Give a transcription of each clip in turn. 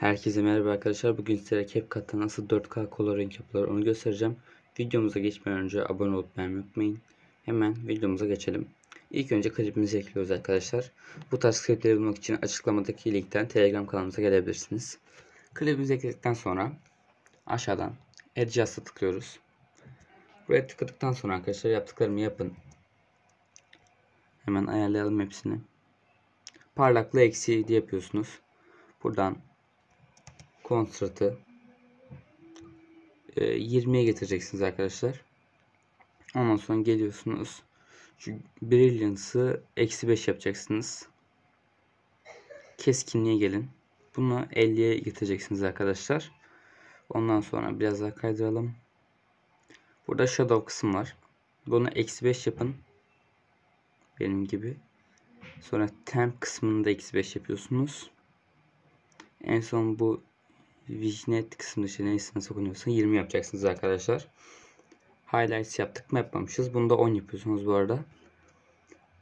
Herkese merhaba arkadaşlar. Bugün sizlere CapCut'ta nasıl 4K color coloring yapılır onu göstereceğim. Videomuza geçmeden önce abone olup beğenmeyi unutmayın. Hemen videomuza geçelim. İlk önce klipimizi ekliyoruz arkadaşlar. Bu tarz klipleri bulmak için açıklamadaki linkten Telegram kanalımıza gelebilirsiniz. Klibimizi ekledikten sonra aşağıdan Adjust'a tıklıyoruz. Buraya tıkladıktan sonra arkadaşlar yaptıklarımı yapın. Hemen ayarlayalım hepsini. Parlaklığı eksiği yapıyorsunuz. Buradan kontratı 20'ye e, getireceksiniz arkadaşlar. Ondan sonra geliyorsunuz. Şu brilliance'ı eksi 5 yapacaksınız. Keskinliğe gelin. Bunu 50'ye getireceksiniz arkadaşlar. Ondan sonra biraz daha kaydıralım. Burada shadow kısım var. Bunu eksi 5 yapın. Benim gibi. Sonra temp kısmını da eksi 5 yapıyorsunuz. En son bu Vignette kısmında işte neyse nasıl okunuyorsa 20 yapacaksınız arkadaşlar. Highlights yaptık mı yapmamışız. Bunu da 10 yapıyorsunuz bu arada.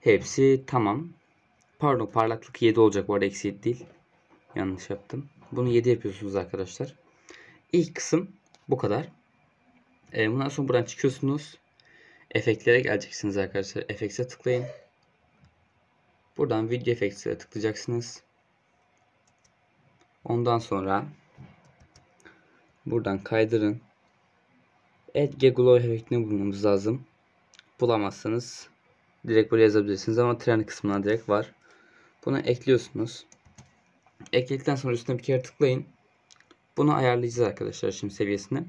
Hepsi tamam. Pardon parlaklık 7 olacak bu arada eksi değil. Yanlış yaptım. Bunu 7 yapıyorsunuz arkadaşlar. İlk kısım bu kadar. E, bundan sonra buradan çıkıyorsunuz. Efektlere geleceksiniz arkadaşlar. Efekse tıklayın. Buradan video efektlere tıklayacaksınız. Ondan sonra Buradan kaydırın. Edge Glow efektini bulmamız lazım. Bulamazsanız direkt buraya yazabilirsiniz ama tren kısmına direkt var. Bunu ekliyorsunuz. Ekledikten sonra üstüne bir kere tıklayın. Bunu ayarlayacağız arkadaşlar şimdi seviyesini.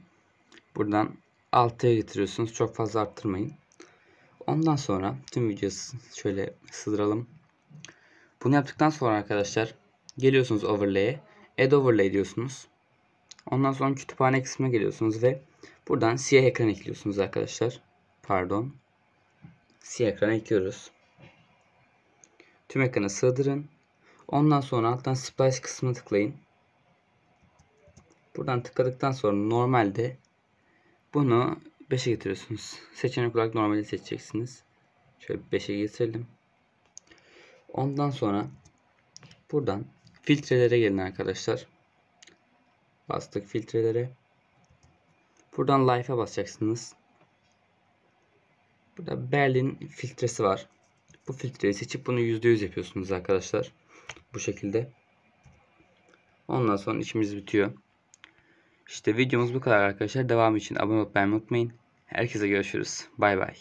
Buradan altıya getiriyorsunuz. Çok fazla arttırmayın. Ondan sonra tüm videoyu şöyle sığdıralım. Bunu yaptıktan sonra arkadaşlar geliyorsunuz overlay'e. Add overlay diyorsunuz. Ondan sonra kütüphane kısmına geliyorsunuz ve buradan siyah ekran ekliyorsunuz arkadaşlar. Pardon. Siyah ekran ekliyoruz. Tüm ekrana sığdırın. Ondan sonra alttan splash kısmına tıklayın. Buradan tıkladıktan sonra normalde bunu 5'e getiriyorsunuz. Seçenek olarak normali seçeceksiniz. Şöyle 5'e getirelim. Ondan sonra buradan filtrelere gelin arkadaşlar. Bastık filtreleri Buradan Life'a basacaksınız. Burada Berlin filtresi var. Bu filtreyi seçip bunu %100 yapıyorsunuz arkadaşlar. Bu şekilde. Ondan sonra işimiz bitiyor. İşte videomuz bu kadar arkadaşlar. devam için abone olmayı unutmayın. Herkese görüşürüz. Bay bay.